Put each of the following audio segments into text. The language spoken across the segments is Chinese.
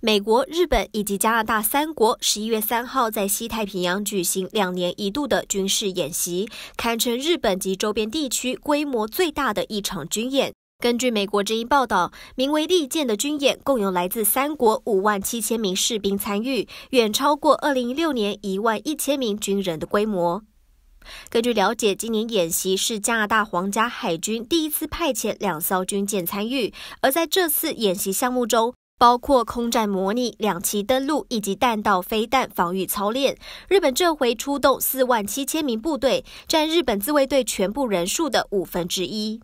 美国、日本以及加拿大三国十一月三号在西太平洋举行两年一度的军事演习，堪称日本及周边地区规模最大的一场军演。根据美国《之音》报道，名为“利剑”的军演共有来自三国五万七千名士兵参与，远超过二零一六年一万一千名军人的规模。根据了解，今年演习是加拿大皇家海军第一次派遣两艘军舰参与，而在这次演习项目中。包括空战模拟、两栖登陆以及弹道飞弹防御操练。日本这回出动四万七千名部队，占日本自卫队全部人数的五分之一。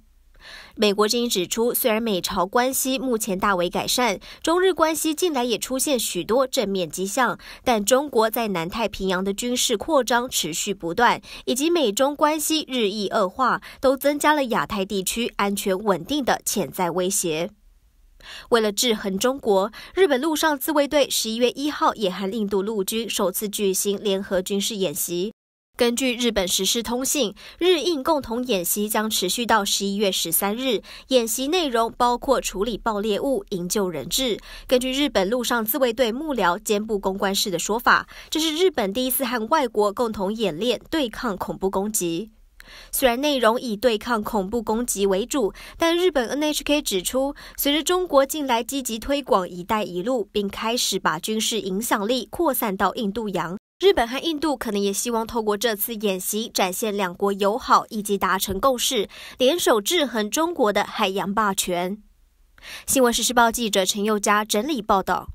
美国军指出，虽然美朝关系目前大为改善，中日关系近来也出现许多正面迹象，但中国在南太平洋的军事扩张持续不断，以及美中关系日益恶化，都增加了亚太地区安全稳定的潜在威胁。为了制衡中国，日本陆上自卫队十一月一号也和印度陆军首次举行联合军事演习。根据日本实施通信，日印共同演习将持续到十一月十三日。演习内容包括处理爆裂物、营救人质。根据日本陆上自卫队幕僚兼部公关室的说法，这是日本第一次和外国共同演练对抗恐怖攻击。虽然内容以对抗恐怖攻击为主，但日本 NHK 指出，随着中国近来积极推广“一带一路”，并开始把军事影响力扩散到印度洋，日本和印度可能也希望透过这次演习展现两国友好，以及达成共识，联手制衡中国的海洋霸权。新闻时事报记者陈宥嘉整理报道。